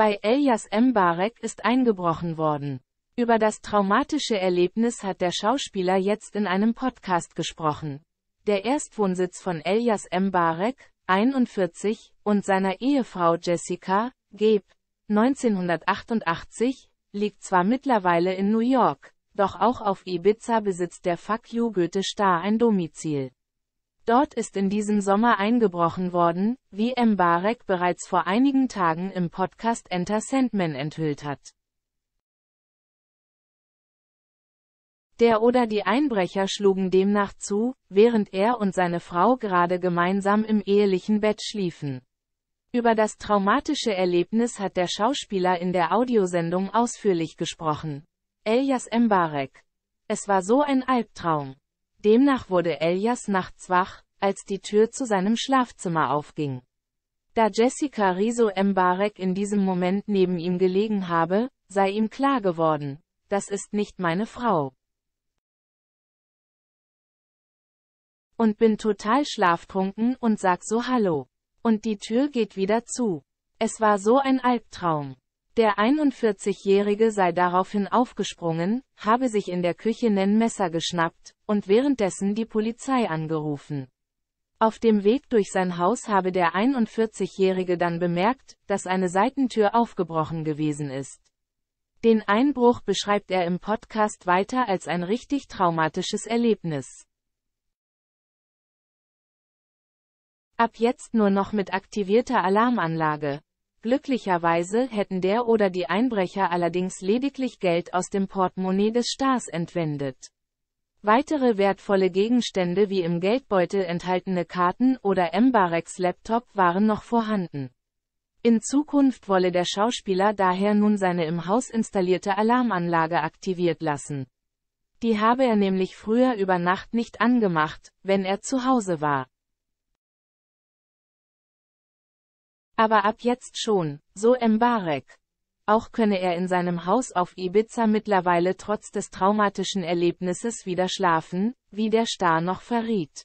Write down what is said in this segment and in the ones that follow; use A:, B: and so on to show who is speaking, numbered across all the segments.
A: bei Elias Mbarek ist eingebrochen worden. Über das traumatische Erlebnis hat der Schauspieler jetzt in einem Podcast gesprochen. Der Erstwohnsitz von Elias Mbarek, 41, und seiner Ehefrau Jessica, Geb, 1988, liegt zwar mittlerweile in New York, doch auch auf Ibiza besitzt der Fuck You Goethe Star ein Domizil. Dort ist in diesem Sommer eingebrochen worden, wie M. Barek bereits vor einigen Tagen im Podcast Enter Sandman enthüllt hat. Der oder die Einbrecher schlugen demnach zu, während er und seine Frau gerade gemeinsam im ehelichen Bett schliefen. Über das traumatische Erlebnis hat der Schauspieler in der Audiosendung ausführlich gesprochen. Elias Mbarek. Es war so ein Albtraum. Demnach wurde Elias nachts wach, als die Tür zu seinem Schlafzimmer aufging. Da Jessica Riso Mbarek in diesem Moment neben ihm gelegen habe, sei ihm klar geworden, das ist nicht meine Frau. Und bin total schlaftrunken und sag so Hallo. Und die Tür geht wieder zu. Es war so ein Albtraum. Der 41-Jährige sei daraufhin aufgesprungen, habe sich in der Küche nen Messer geschnappt und währenddessen die Polizei angerufen. Auf dem Weg durch sein Haus habe der 41-Jährige dann bemerkt, dass eine Seitentür aufgebrochen gewesen ist. Den Einbruch beschreibt er im Podcast weiter als ein richtig traumatisches Erlebnis. Ab jetzt nur noch mit aktivierter Alarmanlage, Glücklicherweise hätten der oder die Einbrecher allerdings lediglich Geld aus dem Portemonnaie des Stars entwendet. Weitere wertvolle Gegenstände wie im Geldbeutel enthaltene Karten oder Mbareks Laptop waren noch vorhanden. In Zukunft wolle der Schauspieler daher nun seine im Haus installierte Alarmanlage aktiviert lassen. Die habe er nämlich früher über Nacht nicht angemacht, wenn er zu Hause war. Aber ab jetzt schon, so Mbarek. Auch könne er in seinem Haus auf Ibiza mittlerweile trotz des traumatischen Erlebnisses wieder schlafen, wie der Star noch verriet.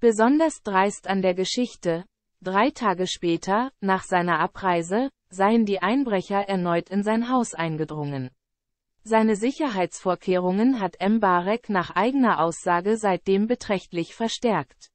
A: Besonders dreist an der Geschichte, drei Tage später, nach seiner Abreise, seien die Einbrecher erneut in sein Haus eingedrungen. Seine Sicherheitsvorkehrungen hat Mbarek nach eigener Aussage seitdem beträchtlich verstärkt.